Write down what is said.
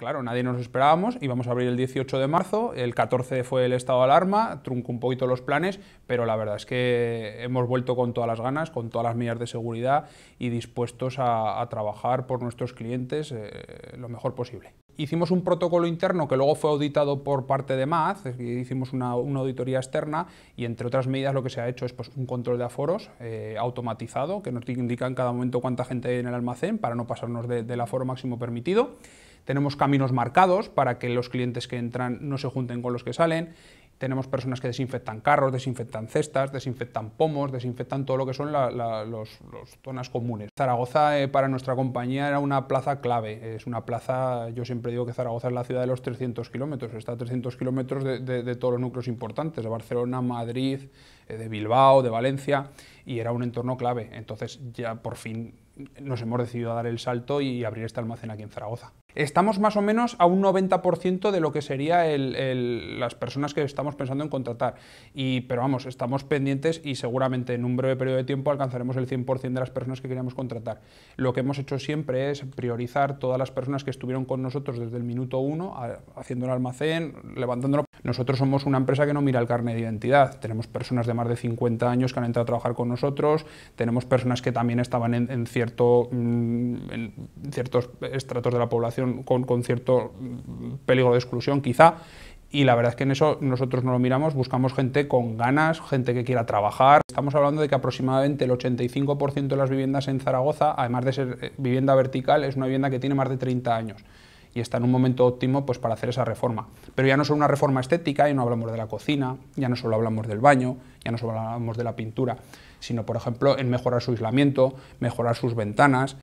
claro, nadie nos esperábamos, y vamos a abrir el 18 de marzo, el 14 fue el estado de alarma, truncó un poquito los planes, pero la verdad es que hemos vuelto con todas las ganas, con todas las medidas de seguridad y dispuestos a, trabajar por nuestros clientes eh, lo mejor posible. Hicimos un protocolo interno que luego fue auditado por parte de MAD, hicimos una, auditoría externa y entre otras medidas lo que se ha hecho es pues, un control de aforos eh, automatizado que nos indica en cada momento cuánta gente hay en el almacén para no pasarnos del aforo máximo permitido. Tenemos caminos marcados para que los clientes que entran no se junten con los que salen. Tenemos personas que desinfectan carros, desinfectan cestas, desinfectan pomos, desinfectan todo lo que son las zonas comunes. Zaragoza eh, para nuestra compañía era una plaza clave. Es una plaza, yo siempre digo que Zaragoza es la ciudad de los 300 kilómetros. Está a 300 kilómetros de, todos los núcleos importantes, de Barcelona, Madrid, eh, de Bilbao, de Valencia, y era un entorno clave. Entonces ya por fin nos hemos decidido a dar el salto y abrir este almacén aquí en Zaragoza. Estamos más o menos a un 90% de lo que sería el, las personas que estamos pensando en contratar. Y, pero vamos, estamos pendientes y seguramente en un breve periodo de tiempo alcanzaremos el 100% de las personas que queríamos contratar. Lo que hemos hecho siempre es priorizar todas las personas que estuvieron con nosotros desde el minuto uno, haciendo el almacén, levantándolo. Nosotros somos una empresa que no mira el carnet de identidad. Tenemos personas de más de 50 años que han entrado a trabajar con nosotros, tenemos personas que también estaban en, en Mm, en ciertos estratos de la población con, con cierto mm, peligro de exclusión quizá, y la verdad es que en eso nosotros no lo miramos, buscamos gente con ganas, gente que quiera trabajar. Estamos hablando de que aproximadamente el 85% de las viviendas en Zaragoza, además de ser eh, vivienda vertical, es una vivienda que tiene más de 30 años y está en un momento óptimo pues, para hacer esa reforma. Pero ya no solo una reforma estética, ya no hablamos de la cocina, ya no solo hablamos del baño, ya no solo hablamos de la pintura, sino, por ejemplo, en mejorar su aislamiento, mejorar sus ventanas.